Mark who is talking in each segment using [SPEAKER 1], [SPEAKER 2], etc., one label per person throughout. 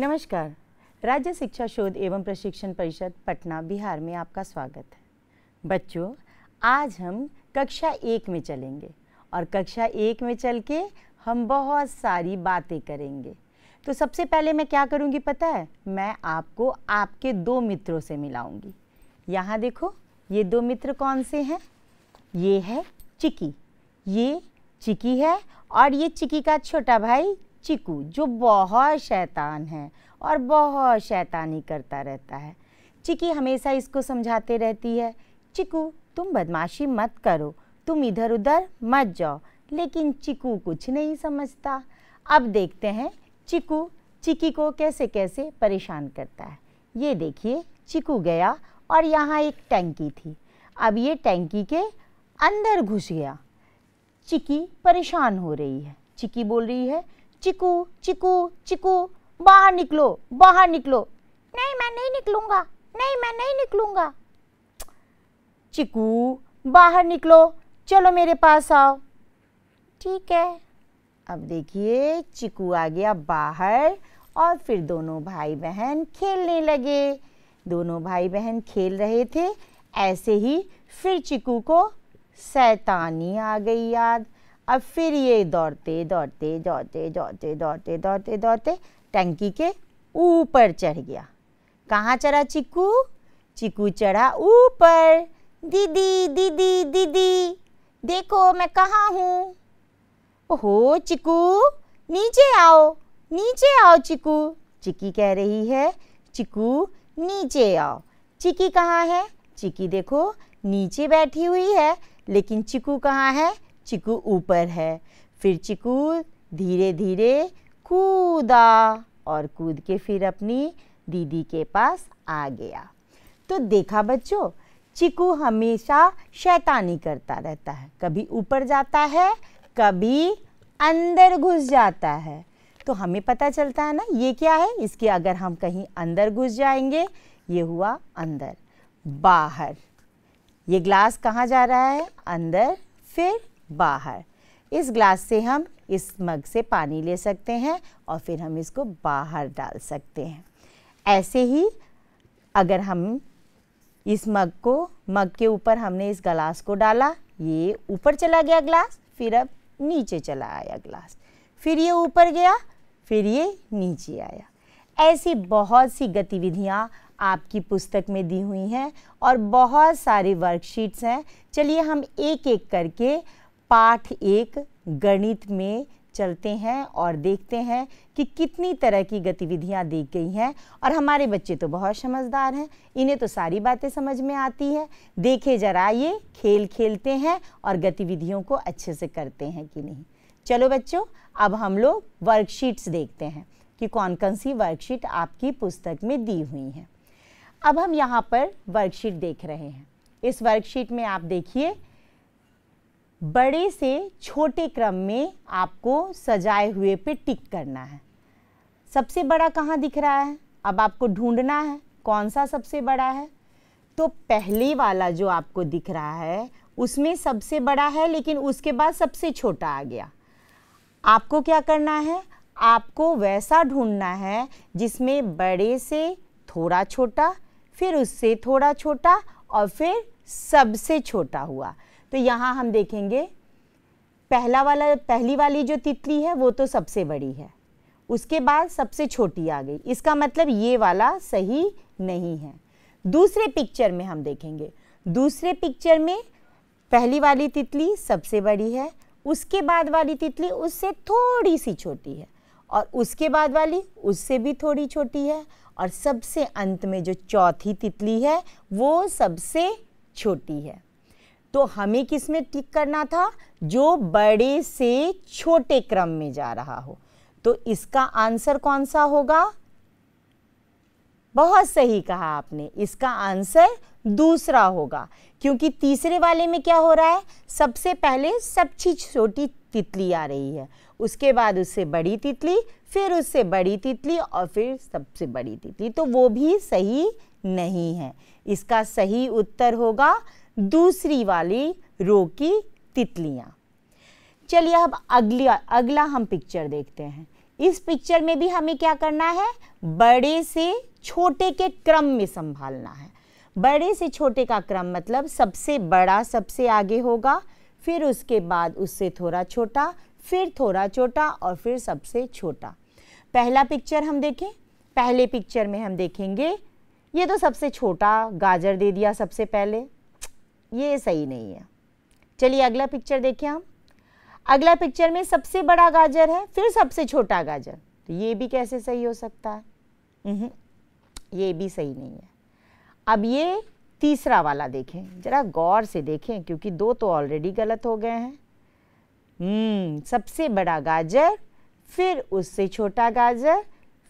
[SPEAKER 1] नमस्कार राज्य शिक्षा शोध एवं प्रशिक्षण परिषद पटना बिहार में आपका स्वागत है बच्चों आज हम कक्षा एक में चलेंगे और कक्षा एक में चल के हम बहुत सारी बातें करेंगे तो सबसे पहले मैं क्या करूँगी पता है मैं आपको आपके दो मित्रों से मिलाऊँगी यहाँ देखो ये दो मित्र कौन से हैं ये है चिकी ये चिकी है और ये चिकी का छोटा भाई चिकू जो बहुत शैतान है और बहुत शैतानी करता रहता है चिकी हमेशा इसको समझाते रहती है चिकू तुम बदमाशी मत करो तुम इधर उधर मत जाओ लेकिन चिकू कुछ नहीं समझता अब देखते हैं चिकू चिकी को कैसे कैसे परेशान करता है ये देखिए चिकू गया और यहाँ एक टैंकी थी अब ये टैंकी के अंदर घुस गया चिकी परेशान हो रही है चिकी बोल रही है चिकू चिकू चिकू बाहर निकलो बाहर निकलो नहीं मैं नहीं निकलूँगा नहीं मैं नहीं निकलूंगा चिकू बाहर निकलो चलो मेरे पास आओ ठीक है अब देखिए चिकू आ गया बाहर और फिर दोनों भाई बहन खेलने लगे दोनों भाई बहन खेल रहे थे ऐसे ही फिर चिकू को सैतानी आ गई याद अब फिर ये दौड़ते दौड़ते दौड़ते दौड़ते दौड़ते दौड़ते दौड़ते टंकी के ऊपर चढ़ गया कहाँ चढ़ा चिकू चिकू चढ़ा ऊपर दीदी दीदी दीदी देखो मैं कहाँ हूँ ओहो चिकू नीचे आओ नीचे आओ चिकू चिकी कह रही है चिकू नीचे आओ चिकी कहाँ है चिकी देखो नीचे बैठी हुई है लेकिन चिकू कहाँ है चिकू ऊपर है फिर चिकू धीरे धीरे कूदा और कूद के फिर अपनी दीदी के पास आ गया तो देखा बच्चों चिकू हमेशा शैतानी करता रहता है कभी ऊपर जाता है कभी अंदर घुस जाता है तो हमें पता चलता है ना ये क्या है इसके अगर हम कहीं अंदर घुस जाएंगे ये हुआ अंदर बाहर ये ग्लास कहाँ जा रहा है अंदर फिर बाहर इस ग्लास से हम इस मग से पानी ले सकते हैं और फिर हम इसको बाहर डाल सकते हैं ऐसे ही अगर हम इस मग को मग के ऊपर हमने इस ग्लास को डाला ये ऊपर चला गया ग्लास फिर अब नीचे चला आया ग्लास फिर ये ऊपर गया फिर ये नीचे आया ऐसी बहुत सी गतिविधियाँ आपकी पुस्तक में दी हुई हैं और बहुत सारी वर्कशीट्स हैं चलिए हम एक एक करके पाठ एक गणित में चलते हैं और देखते हैं कि कितनी तरह की गतिविधियां देख गई हैं और हमारे बच्चे तो बहुत समझदार हैं इन्हें तो सारी बातें समझ में आती है देखे जरा ये खेल खेलते हैं और गतिविधियों को अच्छे से करते हैं कि नहीं चलो बच्चों अब हम लोग वर्कशीट्स देखते हैं कि कौन कौन सी वर्कशीट आपकी पुस्तक में दी हुई हैं अब हम यहाँ पर वर्कशीट देख रहे हैं इस वर्कशीट में आप देखिए बड़े से छोटे क्रम में आपको सजाए हुए पे टिक करना है सबसे बड़ा कहाँ दिख रहा है अब आपको ढूंढना है कौन सा सबसे बड़ा है तो पहले वाला जो आपको दिख रहा है उसमें सबसे बड़ा है लेकिन उसके बाद सबसे छोटा आ गया आपको क्या करना है आपको वैसा ढूंढना है जिसमें बड़े से थोड़ा छोटा फिर उससे थोड़ा छोटा और फिर सबसे छोटा हुआ तो यहाँ हम देखेंगे पहला वाला पहली वाली जो तितली है वो तो सबसे बड़ी है उसके बाद सबसे छोटी आ गई इसका मतलब ये वाला सही नहीं है दूसरे पिक्चर में हम देखेंगे दूसरे पिक्चर में पहली वाली तितली सबसे बड़ी है उसके बाद वाली तितली उससे थोड़ी सी छोटी है और उसके बाद वाली उससे भी थोड़ी छोटी है और सबसे अंत में जो चौथी तितली है वो सबसे छोटी है तो हमें किस में टिक करना था जो बड़े से छोटे क्रम में जा रहा हो तो इसका आंसर कौन सा होगा बहुत सही कहा आपने इसका आंसर दूसरा होगा क्योंकि तीसरे वाले में क्या हो रहा है सबसे पहले चीज छोटी तितली आ रही है उसके बाद उससे बड़ी तितली फिर उससे बड़ी तितली और फिर सबसे बड़ी तितली तो वो भी सही नहीं है इसका सही उत्तर होगा दूसरी वाली रो की तितलियाँ चलिए अब अगली अगला हम पिक्चर देखते हैं इस पिक्चर में भी हमें क्या करना है बड़े से छोटे के क्रम में संभालना है बड़े से छोटे का क्रम मतलब सबसे बड़ा सबसे आगे होगा फिर उसके बाद उससे थोड़ा छोटा फिर थोड़ा छोटा और फिर सबसे छोटा पहला पिक्चर हम देखें पहले पिक्चर में हम देखेंगे ये तो सबसे छोटा गाजर दे दिया सबसे पहले ये सही नहीं है चलिए अगला पिक्चर देखिए हम अगला पिक्चर में सबसे बड़ा गाजर है फिर सबसे छोटा गाजर तो ये भी कैसे सही हो सकता है ये भी सही नहीं है अब ये तीसरा वाला देखें ज़रा गौर से देखें क्योंकि दो तो ऑलरेडी गलत हो गए हैं हम्म, सबसे बड़ा गाजर फिर उससे छोटा गाजर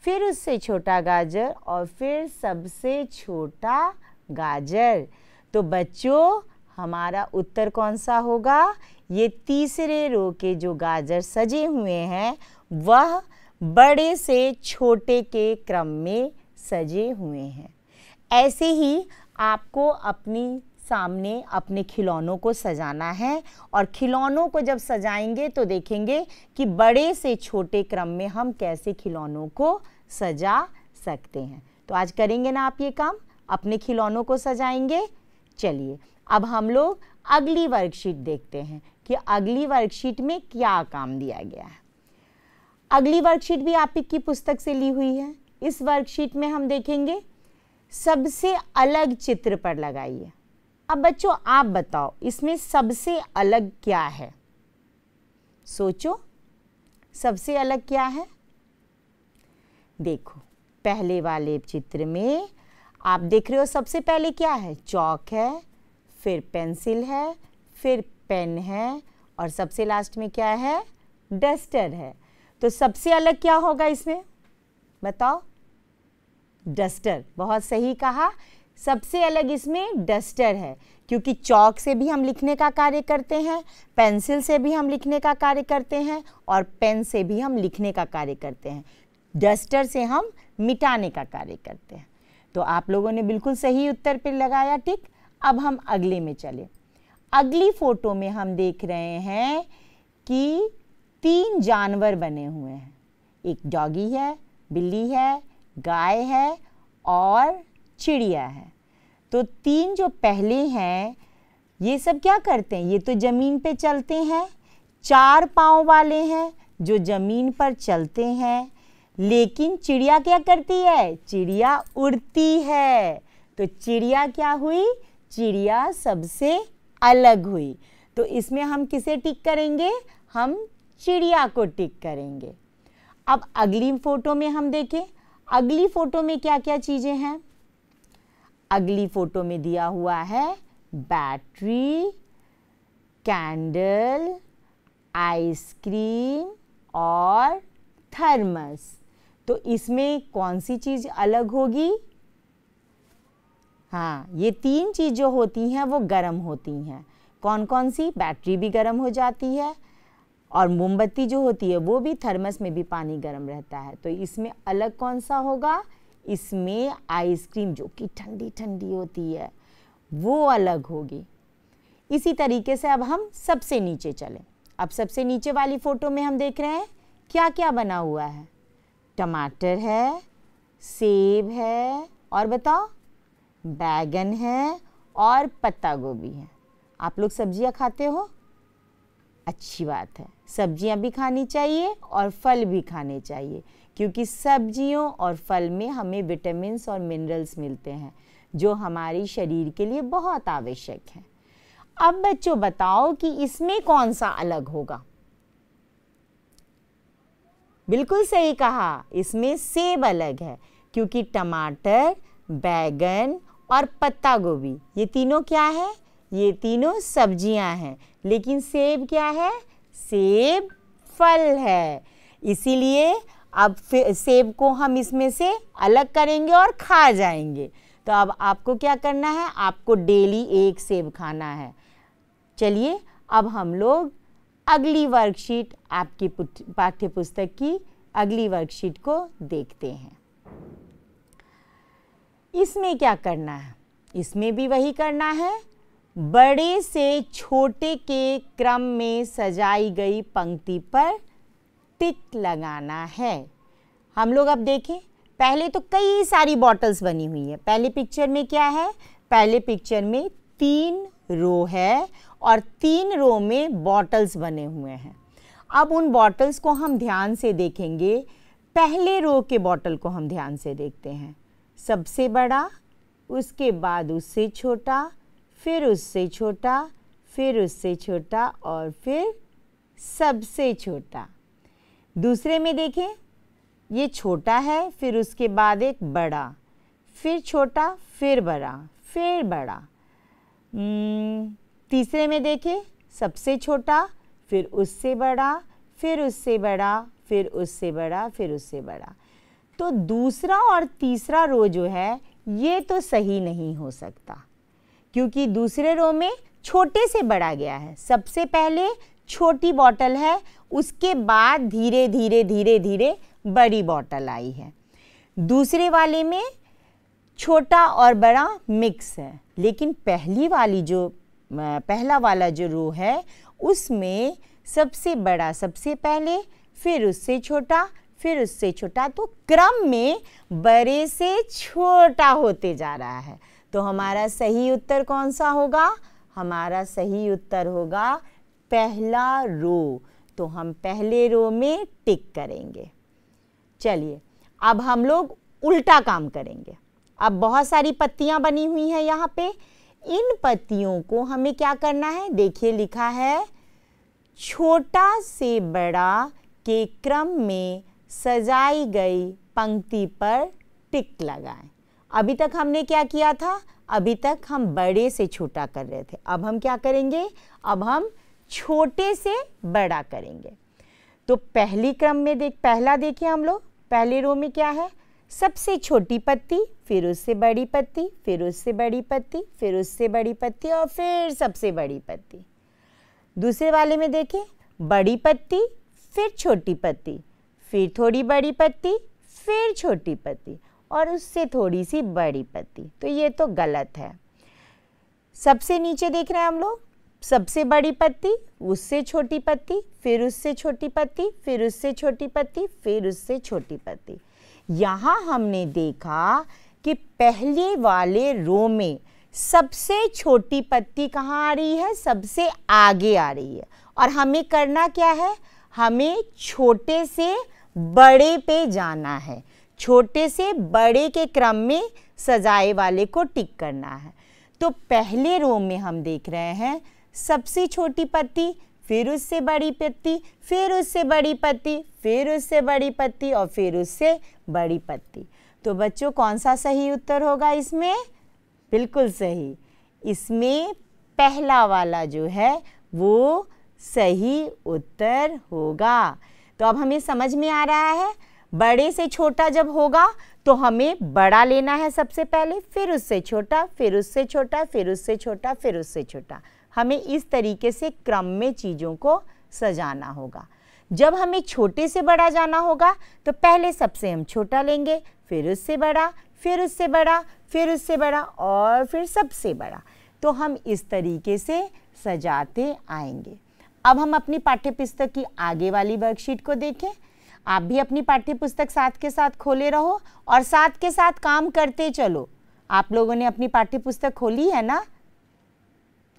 [SPEAKER 1] फिर उससे छोटा गाजर और फिर सबसे छोटा गाजर तो बच्चों हमारा उत्तर कौन सा होगा ये तीसरे रो के जो गाजर सजे हुए हैं वह बड़े से छोटे के क्रम में सजे हुए हैं ऐसे ही आपको अपनी सामने अपने खिलौनों को सजाना है और खिलौनों को जब सजाएंगे तो देखेंगे कि बड़े से छोटे क्रम में हम कैसे खिलौनों को सजा सकते हैं तो आज करेंगे ना आप ये काम अपने खिलौनों को सजाएंगे चलिए अब हम लोग अगली वर्कशीट देखते हैं कि अगली वर्कशीट में क्या काम दिया गया है अगली वर्कशीट भी आपकी की पुस्तक से ली हुई है इस वर्कशीट में हम देखेंगे सबसे अलग चित्र पर लगाइए अब बच्चों आप बताओ इसमें सबसे अलग क्या है सोचो सबसे अलग क्या है देखो पहले वाले चित्र में आप देख रहे हो सबसे पहले क्या है चौक है फिर पेंसिल है फिर पेन है और सबसे लास्ट में क्या है डस्टर है तो सबसे अलग क्या होगा इसमें बताओ डस्टर बहुत सही कहा सबसे अलग इसमें डस्टर है क्योंकि चौक से भी हम लिखने का कार्य करते हैं पेंसिल से भी हम लिखने का कार्य करते हैं और पेन से भी हम लिखने का कार्य करते हैं डस्टर से हम मिटाने का कार्य करते हैं तो आप लोगों ने बिल्कुल सही उत्तर पर लगाया टिक अब हम अगले में चले अगली फोटो में हम देख रहे हैं कि तीन जानवर बने हुए हैं एक डॉगी है बिल्ली है गाय है और चिड़िया है तो तीन जो पहले हैं ये सब क्या करते हैं ये तो ज़मीन पे चलते हैं चार पाँव वाले हैं जो ज़मीन पर चलते हैं लेकिन चिड़िया क्या करती है चिड़िया उड़ती है तो चिड़िया क्या हुई चिड़िया सबसे अलग हुई तो इसमें हम किसे टिक करेंगे हम चिड़िया को टिक करेंगे अब अगली फ़ोटो में हम देखें अगली फ़ोटो में क्या क्या चीज़ें हैं अगली फ़ोटो में दिया हुआ है बैटरी कैंडल आइसक्रीम और थर्मस तो इसमें कौन सी चीज़ अलग होगी हाँ ये तीन चीज़ जो होती हैं वो गर्म होती हैं कौन कौन सी बैटरी भी गर्म हो जाती है और मोमबत्ती जो होती है वो भी थर्मस में भी पानी गर्म रहता है तो इसमें अलग कौन सा होगा इसमें आइसक्रीम जो कि ठंडी ठंडी होती है वो अलग होगी इसी तरीके से अब हम सबसे नीचे चलें अब सबसे नीचे वाली फ़ोटो में हम देख रहे हैं क्या क्या बना हुआ है टमाटर है सेब है और बताओ बैगन है और पत्ता गोभी है आप लोग सब्जियां खाते हो अच्छी बात है सब्जियां भी खानी चाहिए और फल भी खाने चाहिए क्योंकि सब्जियों और फल में हमें विटामिन और मिनरल्स मिलते हैं जो हमारे शरीर के लिए बहुत आवश्यक है अब बच्चों बताओ कि इसमें कौन सा अलग होगा बिल्कुल सही कहा इसमें सेब अलग है क्योंकि टमाटर बैगन और पत्ता गोभी ये तीनों क्या है ये तीनों सब्जियां हैं लेकिन सेब क्या है सेब फल है इसीलिए अब सेब को हम इसमें से अलग करेंगे और खा जाएंगे तो अब आपको क्या करना है आपको डेली एक सेब खाना है चलिए अब हम लोग अगली वर्कशीट आपकी पाठ्य पुस्तक की अगली वर्कशीट को देखते हैं इसमें क्या करना है इसमें भी वही करना है बड़े से छोटे के क्रम में सजाई गई पंक्ति पर टिक लगाना है हम लोग अब देखें पहले तो कई सारी बॉटल्स बनी हुई है पहले पिक्चर में क्या है पहले पिक्चर में तीन रो है और तीन रो में बॉटल्स बने हुए हैं अब उन बॉटल्स को हम ध्यान से देखेंगे पहले रो के बॉटल को हम ध्यान से देखते हैं सबसे बड़ा उसके बाद उससे छोटा फिर उससे छोटा फिर उससे छोटा और फिर सबसे छोटा दूसरे में देखें ये छोटा है फिर उसके बाद एक बड़ा फिर छोटा फिर बड़ा फिर बड़ा हम्म, तीसरे में देखें सबसे छोटा फिर उससे बड़ा फिर उससे बड़ा फिर उससे बड़ा फिर उससे बड़ा तो दूसरा और तीसरा रो जो है ये तो सही नहीं हो सकता क्योंकि दूसरे रो में छोटे से बढ़ा गया है सबसे पहले छोटी बॉटल है उसके बाद धीरे धीरे धीरे धीरे बड़ी बॉटल आई है दूसरे वाले में छोटा और बड़ा मिक्स है लेकिन पहली वाली जो पहला वाला जो रो है उसमें सबसे बड़ा सबसे पहले फिर उससे छोटा फिर उससे छोटा तो क्रम में बड़े से छोटा होते जा रहा है तो हमारा सही उत्तर कौन सा होगा हमारा सही उत्तर होगा पहला रो तो हम पहले रो में टिक करेंगे चलिए अब हम लोग उल्टा काम करेंगे अब बहुत सारी पत्तियाँ बनी हुई हैं यहाँ पे इन पत्तियों को हमें क्या करना है देखिए लिखा है छोटा से बड़ा के क्रम में सजाई गई पंक्ति पर टिक लगाएं अभी तक हमने क्या किया था अभी तक हम बड़े से छोटा कर रहे थे अब हम क्या करेंगे अब हम छोटे से बड़ा करेंगे तो पहली क्रम में देख पहला देखिए हम लोग पहले रो में क्या है सबसे छोटी पत्ती फिर उससे बड़ी पत्ती फिर उससे बड़ी पत्ती फिर उससे बड़ी पत्ती और फिर सबसे बड़ी पत्ती दूसरे वाले में देखें बड़ी पत्ती फिर छोटी पत्ती फिर थोड़ी बड़ी पत्ती फिर छोटी पत्ती और उससे थोड़ी सी बड़ी पत्ती तो ये तो गलत है सबसे नीचे देख रहे हैं हम लोग सबसे बड़ी पत्ती उससे छोटी पत्ती फिर उससे छोटी पत्ती फिर उससे छोटी पत्ती फिर उससे छोटी पत्ती यहाँ हमने देखा कि पहले वाले रो में सबसे छोटी पत्ती कहाँ आ रही है सबसे आगे आ रही है और हमें करना क्या है हमें छोटे से बड़े पे जाना है छोटे से बड़े के क्रम में सजाए वाले को टिक करना है तो पहले रो में हम देख रहे हैं सबसे छोटी पत्ती फिर उससे बड़ी पत्ती फिर उससे बड़ी पत्ती फिर उससे बड़ी पत्ती और फिर उससे बड़ी पत्ती तो बच्चों कौन सा सही उत्तर होगा इसमें बिल्कुल सही इसमें पहला वाला जो है वो सही उत्तर होगा तो अब हमें समझ में आ रहा है बड़े से छोटा जब होगा तो हमें बड़ा लेना है सबसे पहले फिर उससे छोटा फिर उससे छोटा फिर उससे छोटा फिर उससे छोटा हमें इस तरीके से क्रम में चीज़ों को सजाना होगा जब हमें छोटे से बड़ा जाना होगा तो पहले सबसे हम छोटा लेंगे फिर उससे बड़ा फिर उससे बड़ा फिर उससे बड़ा और फिर सबसे बड़ा तो हम इस तरीके से सजाते आएंगे अब हम अपनी पाठ्य पुस्तक की आगे वाली वर्कशीट को देखें आप भी अपनी पाठ्य पुस्तक साथ के साथ खोले रहो और साथ के साथ काम करते चलो आप लोगों ने अपनी पाठ्य पुस्तक खोली है ना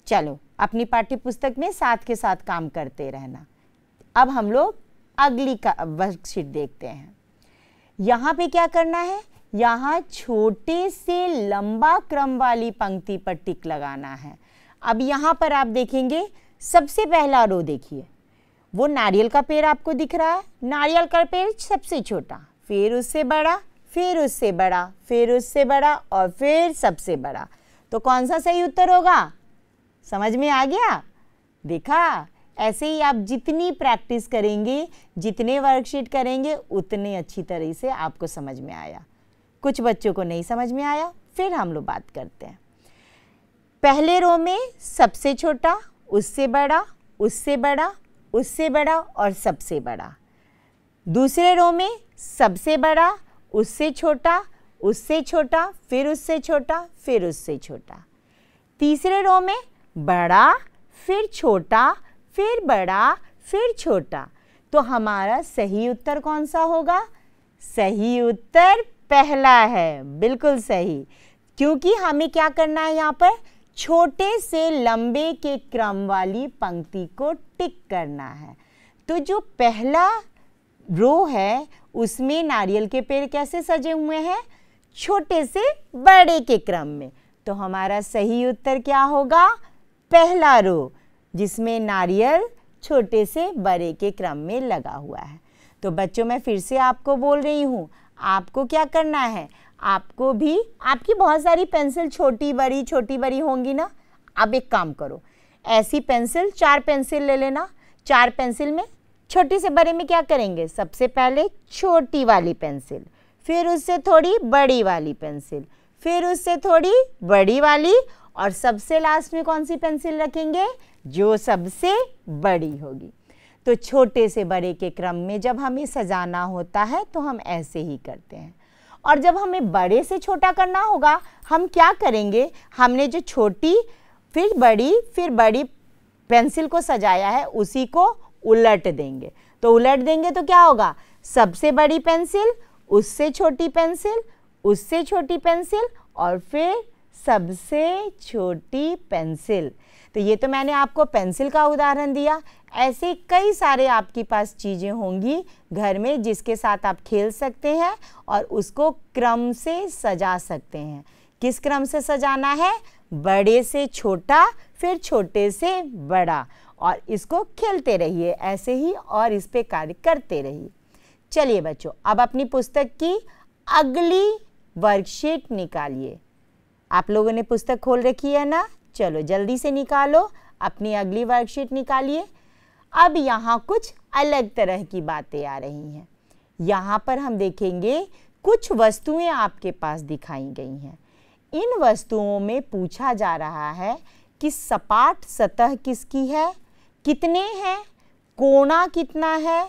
[SPEAKER 1] चलो अपनी पाठ्य पुस्तक में साथ के साथ काम करते रहना अब हम लोग अगली का वर्कशीट देखते हैं यहाँ पे क्या करना है यहाँ छोटे से लंबा क्रम वाली पंक्ति पर टिक लगाना है अब यहाँ पर आप देखेंगे सबसे पहला रो देखिए वो नारियल का पेड़ आपको दिख रहा है नारियल का पेड़ सबसे छोटा फिर उससे बड़ा फिर उससे बड़ा फिर उससे बड़ा और फिर सबसे बड़ा तो कौन सा सही उत्तर होगा समझ में आ गया देखा ऐसे ही आप जितनी प्रैक्टिस करेंगे जितने वर्कशीट करेंगे उतने अच्छी तरह से आपको समझ में आया कुछ बच्चों को नहीं समझ में आया फिर हम लोग बात करते हैं पहले रो में सबसे छोटा उससे बड़ा उससे बड़ा उससे बड़ा और सबसे बड़ा दूसरे रो में सबसे बड़ा उससे छोटा उससे छोटा फिर उससे छोटा फिर उससे छोटा तीसरे रो में बड़ा फिर छोटा फिर बड़ा फिर छोटा तो हमारा सही उत्तर कौन सा होगा सही उत्तर पहला है बिल्कुल सही क्योंकि हमें क्या करना है यहाँ पर छोटे से लंबे के क्रम वाली पंक्ति को टिक करना है तो जो पहला रो है उसमें नारियल के पेड़ कैसे सजे हुए हैं छोटे से बड़े के क्रम में तो हमारा सही उत्तर क्या होगा पहला रो जिसमें नारियल छोटे से बड़े के क्रम में लगा हुआ है तो बच्चों मैं फिर से आपको बोल रही हूँ आपको क्या करना है आपको भी आपकी बहुत सारी पेंसिल छोटी बड़ी छोटी बड़ी होंगी ना आप एक काम करो ऐसी पेंसिल चार पेंसिल ले लेना चार पेंसिल में छोटी से बड़े में क्या करेंगे सबसे पहले छोटी वाली पेंसिल फिर उससे थोड़ी बड़ी वाली पेंसिल फिर उससे थोड़ी बड़ी वाली और सबसे लास्ट में कौन सी पेंसिल रखेंगे जो सबसे बड़ी होगी तो छोटे से बड़े के क्रम में जब हमें सजाना होता है तो हम ऐसे ही करते हैं और जब हमें बड़े से छोटा करना होगा हम क्या करेंगे हमने जो छोटी फिर बड़ी फिर बड़ी पेंसिल को सजाया है उसी को उलट देंगे तो उलट देंगे तो क्या होगा सबसे बड़ी पेंसिल उससे छोटी पेंसिल उससे छोटी पेंसिल और फिर सबसे छोटी पेंसिल तो ये तो मैंने आपको पेंसिल का उदाहरण दिया ऐसे कई सारे आपके पास चीज़ें होंगी घर में जिसके साथ आप खेल सकते हैं और उसको क्रम से सजा सकते हैं किस क्रम से सजाना है बड़े से छोटा फिर छोटे से बड़ा और इसको खेलते रहिए ऐसे ही और इस पे कार्य करते रहिए चलिए बच्चों अब अपनी पुस्तक की अगली वर्कशीट निकालिए आप लोगों ने पुस्तक खोल रखी है ना चलो जल्दी से निकालो अपनी अगली वर्कशीट निकालिए अब यहाँ कुछ अलग तरह की बातें आ रही हैं यहाँ पर हम देखेंगे कुछ वस्तुएं आपके पास दिखाई गई हैं इन वस्तुओं में पूछा जा रहा है कि सपाट सतह किसकी है कितने हैं कोणा कितना है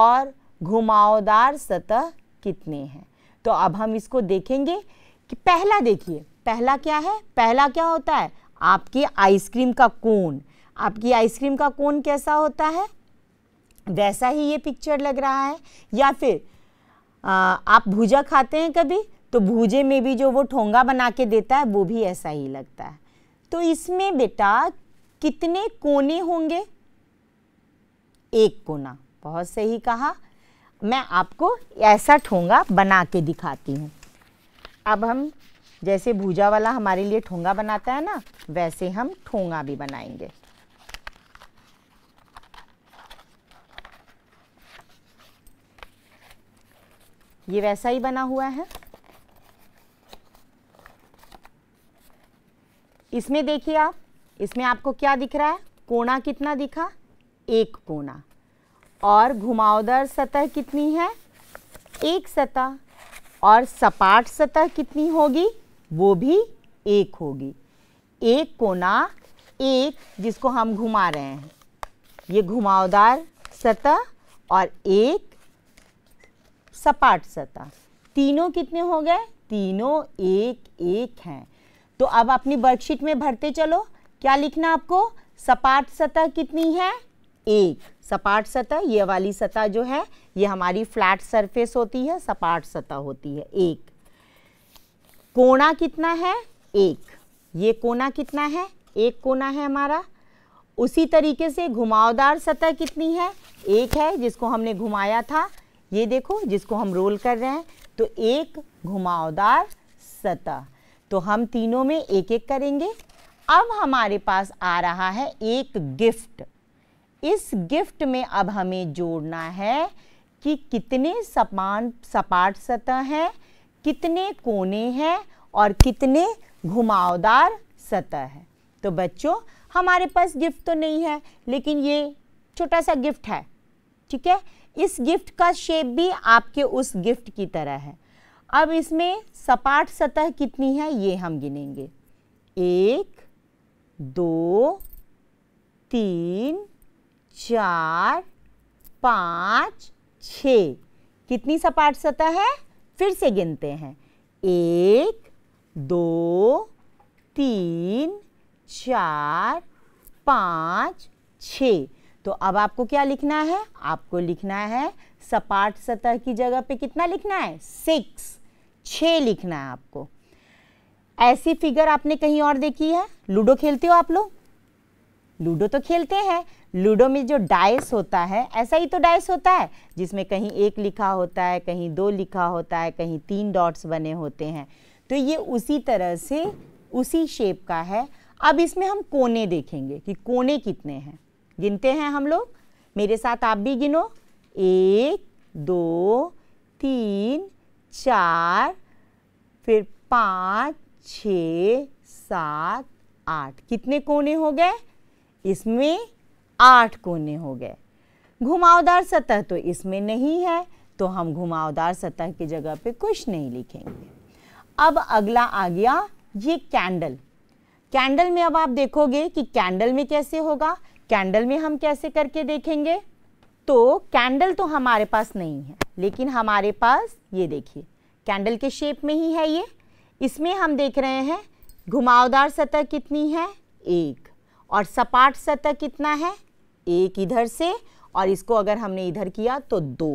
[SPEAKER 1] और घुमावदार सतह कितने हैं तो अब हम इसको देखेंगे कि पहला देखिए पहला क्या है पहला क्या होता है आपकी आइसक्रीम का कोन आपकी आइसक्रीम का कोन कैसा होता है वैसा ही ये पिक्चर लग रहा है या फिर आ, आप भूजा खाते हैं कभी तो भूजे में भी जो वो ठोंगा बना के देता है वो भी ऐसा ही लगता है तो इसमें बेटा कितने कोने होंगे एक कोना बहुत सही कहा मैं आपको ऐसा ठोंगा बना के दिखाती हूँ अब हम जैसे भूजा वाला हमारे लिए ठोंगा बनाता है ना वैसे हम ठोंगा भी बनाएंगे ये वैसा ही बना हुआ है इसमें देखिए आप इसमें आपको क्या दिख रहा है कोणा कितना दिखा एक कोणा और घुमावदार सतह कितनी है एक सतह और सपाट सतह कितनी होगी वो भी एक होगी एक कोना एक जिसको हम घुमा रहे हैं ये घुमावदार सतह और एक सपाट सतह तीनों कितने हो गए तीनों एक एक हैं तो अब अपनी वर्कशीट में भरते चलो क्या लिखना आपको सपाट सतह कितनी है एक सपाट सतह ये वाली सतह जो है ये हमारी फ्लैट सरफेस होती है सपाट सतह होती है एक कोणा कितना है एक ये कोना कितना है एक कोना है हमारा उसी तरीके से घुमावदार सतह कितनी है एक है जिसको हमने घुमाया था ये देखो जिसको हम रोल कर रहे हैं तो एक घुमावदार सतह तो हम तीनों में एक एक करेंगे अब हमारे पास आ रहा है एक गिफ्ट इस गिफ्ट में अब हमें जोड़ना है कि कितने समान सपाट सतह हैं कितने कोने हैं और कितने घुमावदार सतह है तो बच्चों हमारे पास गिफ्ट तो नहीं है लेकिन ये छोटा सा गिफ्ट है ठीक है इस गिफ्ट का शेप भी आपके उस गिफ्ट की तरह है अब इसमें सपाट सतह कितनी है ये हम गिनेंगे एक दो तीन चार पाँच छ कितनी सपाट सतह है फिर से गिनते हैं एक दो तीन चार पाँच छ तो अब आपको क्या लिखना है आपको लिखना है सपाट सतह की जगह पे कितना लिखना है सिक्स छ लिखना है आपको ऐसी फिगर आपने कहीं और देखी है लूडो खेलते हो आप लोग लूडो तो खेलते हैं लूडो में जो डाइस होता है ऐसा ही तो डाइस होता है जिसमें कहीं एक लिखा होता है कहीं दो लिखा होता है कहीं तीन डॉट्स बने होते हैं तो ये उसी तरह से उसी शेप का है अब इसमें हम कोने देखेंगे कि कोने कितने हैं गिनते हैं हम लोग मेरे साथ आप भी गिनो एक दो तीन चार फिर पाँच छ सात आठ कितने कोने हो गए इसमें आठ कोने हो गए घुमावदार सतह तो इसमें नहीं है तो हम घुमावदार सतह की जगह पे कुछ नहीं लिखेंगे अब अगला आ गया ये कैंडल कैंडल में अब आप देखोगे कि कैंडल में कैसे होगा कैंडल में हम कैसे करके देखेंगे तो कैंडल तो हमारे पास नहीं है लेकिन हमारे पास ये देखिए कैंडल के शेप में ही है ये इसमें हम देख रहे हैं घुमावदार सतह कितनी है एक और सपाट सतह कितना है एक इधर से और इसको अगर हमने इधर किया तो दो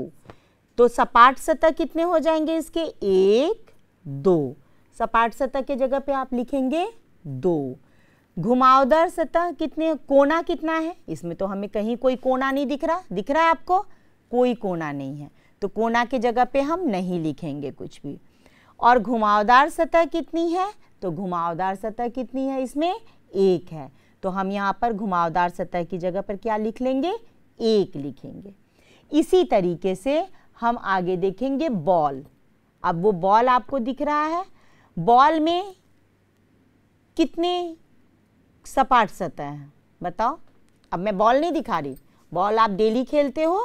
[SPEAKER 1] तो सपाट सतह कितने हो जाएंगे इसके एक दो सपाट सतह के जगह पे आप लिखेंगे दो घुमावदार सतह कितने कोना कितना है इसमें तो हमें कहीं कोई कोना नहीं दिख रहा दिख रहा है आपको कोई कोना नहीं है तो कोना के जगह पे हम नहीं लिखेंगे कुछ भी और घुमावदार सतह कितनी है तो घुमावदार सतह कितनी है इसमें एक है तो हम यहाँ पर घुमावदार सतह की जगह पर क्या लिख लेंगे एक लिखेंगे इसी तरीके से हम आगे देखेंगे बॉल अब वो बॉल आपको दिख रहा है बॉल में कितने सपाट सतह हैं बताओ अब मैं बॉल नहीं दिखा रही बॉल आप डेली खेलते हो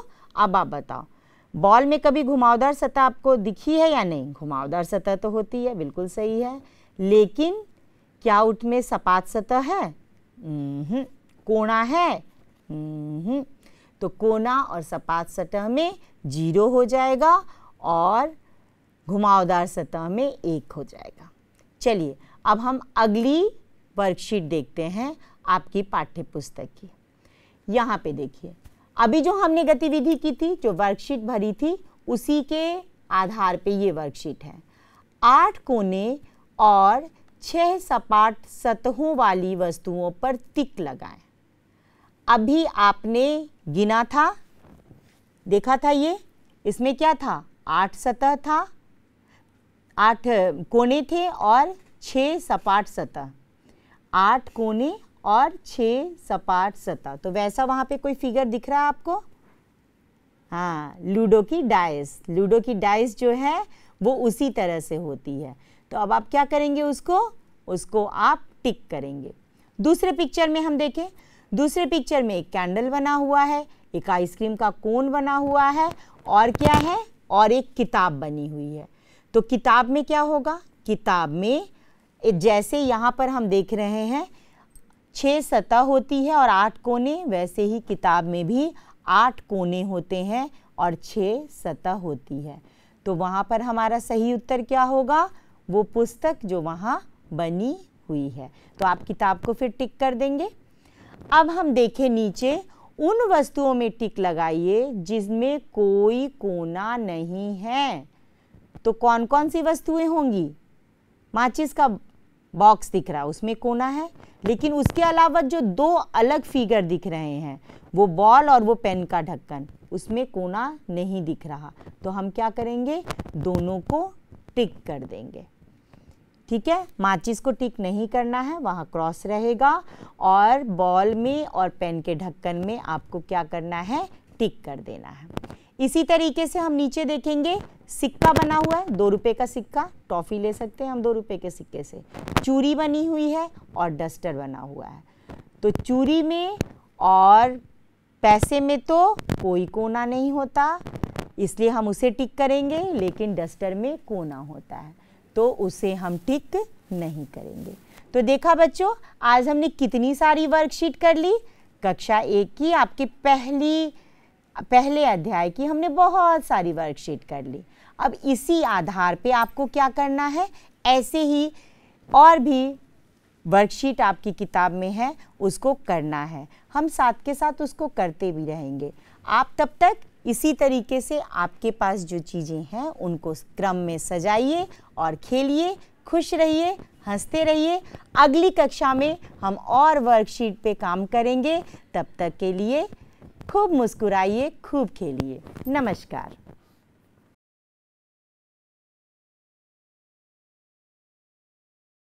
[SPEAKER 1] अब आप बताओ बॉल में कभी घुमावदार सतह आपको दिखी है या नहीं घुमावदार सतह तो होती है बिल्कुल सही है लेकिन क्या उठ में सपाट सतह है हम्म, कोणा है हम्म, तो कोना और सपात सतह में जीरो हो जाएगा और घुमावदार सतह में एक हो जाएगा चलिए अब हम अगली वर्कशीट देखते हैं आपकी पाठ्य पुस्तक की यहाँ पे देखिए अभी जो हमने गतिविधि की थी जो वर्कशीट भरी थी उसी के आधार पे ये वर्कशीट है आठ कोने और छह सपाट सतहों वाली वस्तुओं पर तिक लगाएं अभी आपने गिना था देखा था ये इसमें क्या था आठ सतह था आठ कोने थे और छह सपाट सतह आठ कोने और छह सपाट सतह तो वैसा वहाँ पे कोई फिगर दिख रहा है आपको हाँ लूडो की डाइस लूडो की डाइस जो है वो उसी तरह से होती है तो अब आप क्या करेंगे उसको उसको आप टिक करेंगे दूसरे पिक्चर में हम देखें दूसरे पिक्चर में एक कैंडल बना हुआ है एक आइसक्रीम का कोन बना हुआ है और क्या है और एक किताब बनी हुई है तो किताब में क्या होगा किताब में जैसे यहाँ पर हम देख रहे हैं छः सतह होती है और आठ कोने वैसे ही किताब में भी आठ कोने होते हैं और छः सतह होती है तो वहाँ पर हमारा सही उत्तर क्या होगा वो पुस्तक जो वहाँ बनी हुई है तो आप किताब को फिर टिक कर देंगे अब हम देखें नीचे उन वस्तुओं में टिक लगाइए जिसमें कोई कोना नहीं है तो कौन कौन सी वस्तुएं होंगी माचिस का बॉक्स दिख रहा है उसमें कोना है लेकिन उसके अलावा जो दो अलग फिगर दिख रहे हैं वो बॉल और वो पेन का ढक्कन उसमें कोना नहीं दिख रहा तो हम क्या करेंगे दोनों को टिक कर देंगे ठीक है माचिस को टिक नहीं करना है वहाँ क्रॉस रहेगा और बॉल में और पेन के ढक्कन में आपको क्या करना है टिक कर देना है इसी तरीके से हम नीचे देखेंगे सिक्का बना हुआ है दो रुपये का सिक्का टॉफ़ी ले सकते हैं हम दो रुपये के सिक्के से चूरी बनी हुई है और डस्टर बना हुआ है तो चूरी में और पैसे में तो कोई कोना नहीं होता इसलिए हम उसे टिक करेंगे लेकिन डस्टर में कोना होता है तो उसे हम टिक नहीं करेंगे तो देखा बच्चों आज हमने कितनी सारी वर्कशीट कर ली कक्षा एक की आपकी पहली पहले अध्याय की हमने बहुत सारी वर्कशीट कर ली अब इसी आधार पे आपको क्या करना है ऐसे ही और भी वर्कशीट आपकी किताब में है उसको करना है हम साथ के साथ उसको करते भी रहेंगे आप तब तक इसी तरीके से आपके पास जो चीज़ें हैं उनको क्रम में सजाइए और खेलिए खुश रहिए हंसते रहिए अगली कक्षा में हम और वर्कशीट पे काम करेंगे तब तक के लिए खूब मुस्कुराइए खूब खेलिए नमस्कार